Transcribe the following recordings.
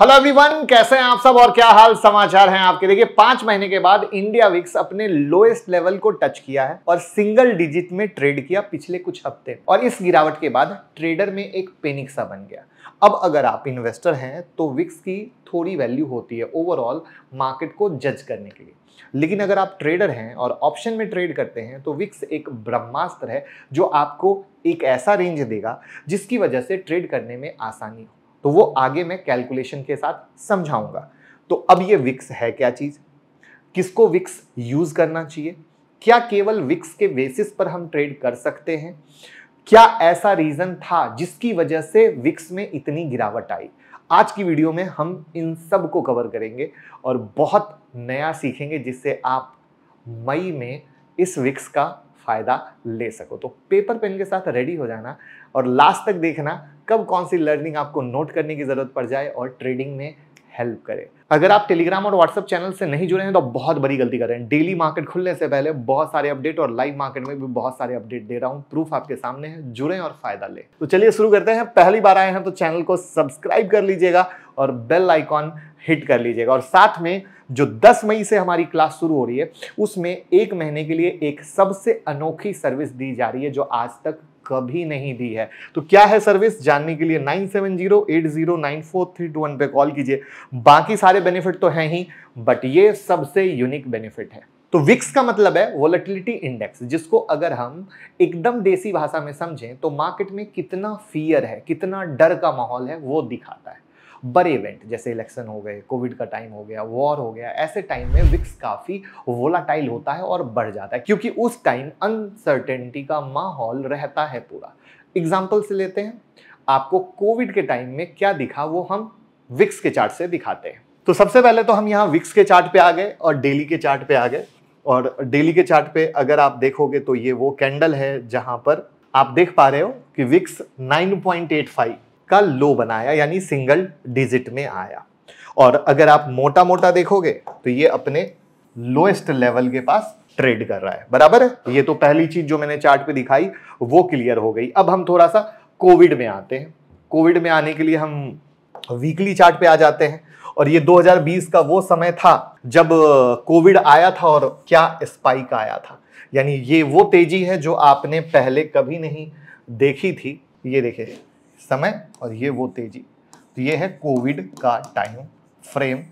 hello everyone कैसे हैं आप सब और क्या हाल समाचार हैं आपके देखिए पांच महीने के बाद इंडिया विक्स अपने लोएस्ट लेवल को टच किया है और सिंगल डिजिट में ट्रेड किया पिछले कुछ हफ्ते और इस गिरावट के बाद ट्रेडर में एक पेनिक सा बन गया अब अगर आप इन्वेस्टर हैं तो विक्स की थोड़ी वैल्यू होती है ओवरऑल मार्केट को जज करने के लिए लेकिन अगर आप ट्रेडर हैं और ऑप्शन में ट्रेड करते हैं तो विक्स एक ब्रह्मास्त्र है जो आपको एक ऐसा रेंज देगा जिसकी वजह से ट्रेड करने में आसानी हो तो वो आगे मैं कैलकुलेशन के साथ समझाऊंगा तो अब ये विक्स है क्या चीज़ किसको विक्स यूज़ करना चाहिए क्या केवल विक्स के बेसिस पर हम ट्रेड कर सकते हैं क्या ऐसा रीज़न था जिसकी वजह से विक्स में इतनी गिरावट आई आज की वीडियो में हम इन सब को कवर करेंगे और बहुत नया सीखेंगे जिससे आप मई में इस विक्स का फ़ायदा ले सको तो पेपर पेन के साथ रेडी हो जाना और लास्ट तक देखना कब कौन सी लर्निंग आपको नोट करने की ज़रूरत पड़ जाए और ट्रेडिंग में हेल्प करे अगर आप टेलीग्राम और व्हाट्सअप चैनल से नहीं जुड़े हैं तो बहुत बड़ी गलती कर रहे हैं डेली मार्केट खुलने से पहले बहुत सारे अपडेट और लाइव मार्केट में भी बहुत सारे अपडेट दे रहा हूं प्रूफ आपके सामने है जुड़े और फायदा ले तो चलिए शुरू करते हैं पहली बार आए हैं तो चैनल को सब्सक्राइब कर लीजिएगा और बेल आइकॉन हिट कर लीजिएगा और साथ में जो 10 मई से हमारी क्लास शुरू हो रही है उसमें एक महीने के लिए एक सबसे अनोखी सर्विस दी जा रही है जो आज तक कभी नहीं दी है तो क्या है सर्विस जानने के लिए nine seven zero eight zero nine four three two one पे कॉल कीजिए बाकी सारे बेनिफिट तो हैं ही बट ये सबसे यूनिक बेनिफिट है तो विक्स का मतलब है वॉलेटिलिटी इंडेक्स जिसको अगर हम एकदम देसी भाषा में समझें तो मार्केट में कितना फियर है कितना डर का माहौल है वो दिखाता है बड़े इवेंट जैसे इलेक्शन हो गए कोविड का टाइम हो गया वॉर हो गया ऐसे टाइम में विक्स काफ़ी वोलाटाइल होता है और बढ़ जाता है क्योंकि उस टाइम अनसर्टेनिटी का माहौल रहता है पूरा एग्जाम्पल से लेते हैं आपको कोविड के टाइम में क्या दिखा वो हम विक्स के चार्ट से दिखाते हैं तो सबसे पहले तो हम यहाँ विक्स के चार्ट पे आ गए और डेली के चार्ट पे आ गए और डेली के चार्ट पे अगर आप देखोगे तो ये वो कैंडल है जहां पर आप देख पा रहे हो कि विक्स 9.85 का लो बनाया यानी सिंगल डिजिट में आया और अगर आप मोटा मोटा देखोगे तो ये अपने लोएस्ट लेवल के पास ट्रेड कर रहा है बराबर है ये तो पहली चीज जो मैंने चार्ट पे दिखाई वो क्लियर हो गई अब हम थोड़ा सा कोविड में आते हैं कोविड में आने के लिए हम वीकली चार्ट पे आ जाते हैं और ये 2020 का वो समय था जब कोविड आया था और क्या स्पाइक आया था यानी ये वो तेजी है जो आपने पहले कभी नहीं देखी थी ये देखे समय और ये वो तेजी तो ये है कोविड का टाइम फ्रेम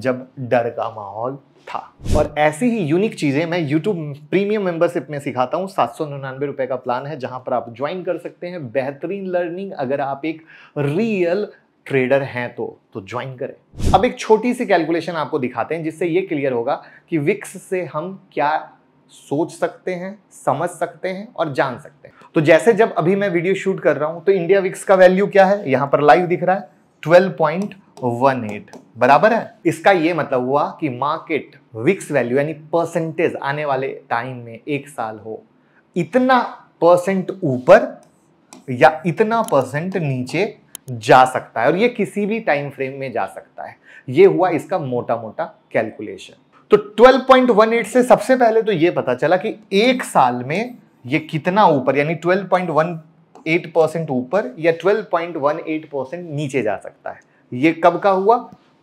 जब डर का माहौल था और ऐसी ही यूनिक चीज़ें मैं यूट्यूब प्रीमियम मेंबरशिप में सिखाता हूँ सात सौ निन्यानवे रुपए का प्लान है जहां पर आप ज्वाइन कर सकते हैं बेहतरीन लर्निंग अगर आप एक रियल ट्रेडर हैं तो तो ज्वाइन करें अब एक छोटी सी कैलकुलेशन आपको दिखाते हैं जिससे ये क्लियर होगा कि विक्स से हम क्या सोच सकते हैं समझ सकते हैं और जान सकते हैं तो जैसे जब अभी मैं वीडियो शूट कर रहा हूं तो इंडिया विक्स का वैल्यू क्या है यहां पर लाइव दिख रहा है ट्वेल्व पॉइंट वन एट बराबर है इसका ये मतलब हुआ कि मार्केट विक्स वैल्यू यानी परसेंटेज आने वाले टाइम में एक साल हो इतना परसेंट ऊपर या इतना परसेंट नीचे जा सकता है और ये किसी भी टाइम फ्रेम में जा सकता है ये हुआ इसका मोटा मोटा कैलकुलेशन तो 12.18 से सबसे पहले तो ये पता चला कि एक साल में ये कितना ऊपर यानी 12.18 परसेंट ऊपर या 12.18 परसेंट नीचे जा सकता है ये कब का हुआ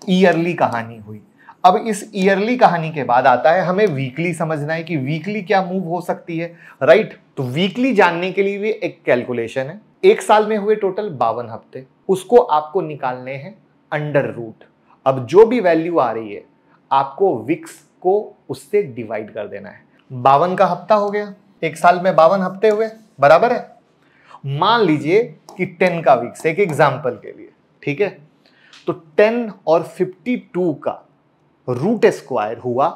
ईयरली कहानी हुई अब इस ईयरली कहानी के बाद आता है हमें वीकली समझना है कि वीकली क्या मूव हो सकती है राइट तो वीकली जानने के लिए भी एक कैलकुलेशन है एक साल में हुए टोटल बावन हफ्ते उसको आपको निकालने हैं अंडर रूट अब जो भी वैल्यू आ रही है आपको विक्स को उससे डिवाइड कर देना है बावन का हफ्ता हो गया एक साल में बावन हफ्ते हुए बराबर है मान लीजिए कि टेन का विक्स एक एग्जाम्पल के लिए ठीक है तो टेन और फिफ्टी टू का रूट स्क्वायर हुआ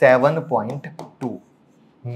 सेवन पॉइंट टू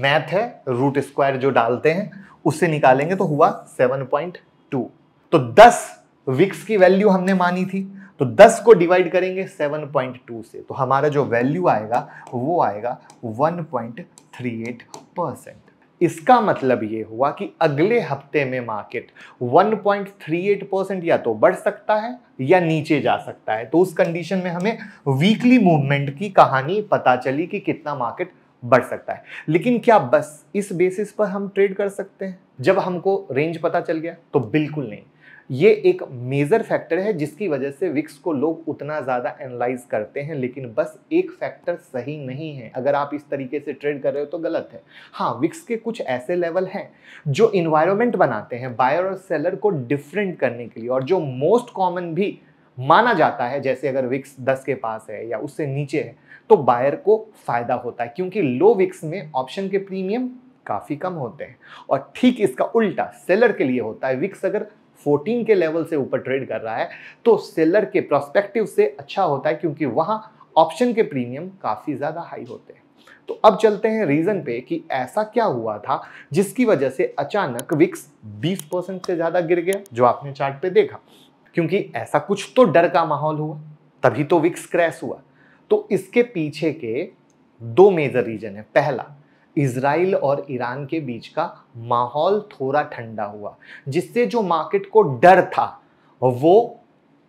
मैथ है रूट स्क्वायर जो डालते हैं उससे निकालेंगे तो हुआ सेवन पॉइंट टू तो दस विक्स की वैल्यू हमने मानी थी तो 10 को डिवाइड करेंगे 7.2 से तो हमारा जो वैल्यू आएगा वो आएगा 1.38 परसेंट इसका मतलब ये हुआ कि अगले हफ्ते में मार्केट 1.38 परसेंट या तो बढ़ सकता है या नीचे जा सकता है तो उस कंडीशन में हमें वीकली मूवमेंट की कहानी पता चली कि कितना मार्केट बढ़ सकता है लेकिन क्या बस इस बेसिस पर हम ट्रेड कर सकते हैं जब हमको रेंज पता चल गया तो बिल्कुल नहीं ये एक मेजर फैक्टर है जिसकी वजह से विक्स को लोग उतना ज़्यादा एनालाइज करते हैं लेकिन बस एक फैक्टर सही नहीं है अगर आप इस तरीके से ट्रेड कर रहे हो तो गलत है हाँ विक्स के कुछ ऐसे लेवल हैं जो इन्वायरमेंट बनाते हैं बायर और सेलर को डिफरेंट करने के लिए और जो मोस्ट कॉमन भी माना जाता है जैसे अगर विक्स दस के पास है या उससे नीचे है तो बायर को फायदा होता है क्योंकि लो विक्स में ऑप्शन के प्रीमियम काफ़ी कम होते हैं और ठीक इसका उल्टा सेलर के लिए होता है विक्स अगर 14 के लेवल से ऊपर ट्रेड कर रहा है तो सेलर के प्रोस्पेक्टिव से अच्छा होता है क्योंकि वहाँ ऑप्शन के प्रीमियम काफ़ी ज़्यादा हाई होते हैं तो अब चलते हैं रीजन पे कि ऐसा क्या हुआ था जिसकी वजह से अचानक विक्स 20 परसेंट से ज़्यादा गिर गया जो आपने चार्ट पे देखा क्योंकि ऐसा कुछ तो डर का माहौल हुआ तभी तो विक्स क्रैश हुआ तो इसके पीछे के दो मेजर रीजन है पहला इसराइल और ईरान के बीच का माहौल थोड़ा ठंडा हुआ जिससे जो मार्केट को डर था वो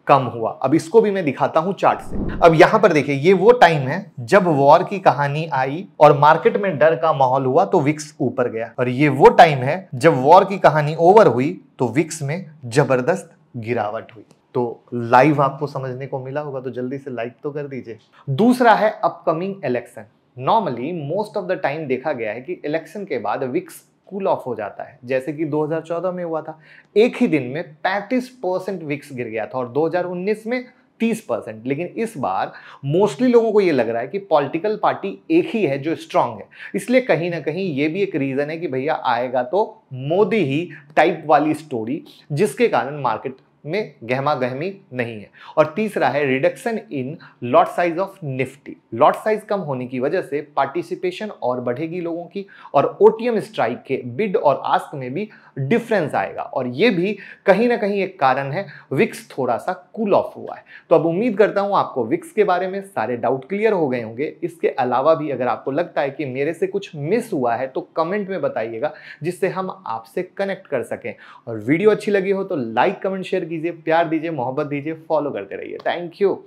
कम हुआ अब इसको भी मैं दिखाता हूं चार्ट से अब यहां पर देखिए ये वो टाइम है जब वॉर की कहानी आई और मार्केट में डर का माहौल हुआ तो विक्स ऊपर गया और ये वो टाइम है जब वॉर की कहानी ओवर हुई तो विक्स में जबरदस्त गिरावट हुई तो लाइव आपको समझने को मिला होगा तो जल्दी से लाइक तो कर दीजिए दूसरा है upcoming election normally most of the time देखा गया है कि इलेक्शन के बाद विक्स कूल ऑफ हो जाता है जैसे कि 2014 में हुआ था एक ही दिन में 35 परसेंट विक्स गिर गया था और 2019 में 30 परसेंट लेकिन इस बार मोस्टली लोगों को ये लग रहा है कि पॉलिटिकल पार्टी एक ही है जो स्ट्रांग है इसलिए कहीं ना कहीं ये भी एक रीज़न है कि भैया आएगा तो मोदी ही टाइप वाली स्टोरी जिसके कारण मार्केट में गहमा गहमी नहीं है और तीसरा है reduction in lot size of Nifty lot size कम होने की वजह से पार्टिसिपेशन और बढ़ेगी लोगों की और ओटीएम स्ट्राइक के बिड और आस्क में भी डिफरेंस आएगा और ये भी कहीं ना कहीं एक कारण है विक्स थोड़ा सा कूल ऑफ हुआ है तो अब उम्मीद करता हूं आपको विक्स के बारे में सारे डाउट क्लियर हो गए होंगे इसके अलावा भी अगर आपको लगता है कि मेरे से कुछ मिस हुआ है तो कमेंट में बताइएगा जिससे हम आपसे कनेक्ट कर सकें और वीडियो अच्छी लगी हो तो लाइक कमेंट शेयर कीजिए कीजिए प्यार दीजिए मोहब्बत दीजिए फॉलो करते रहिए थैंक यू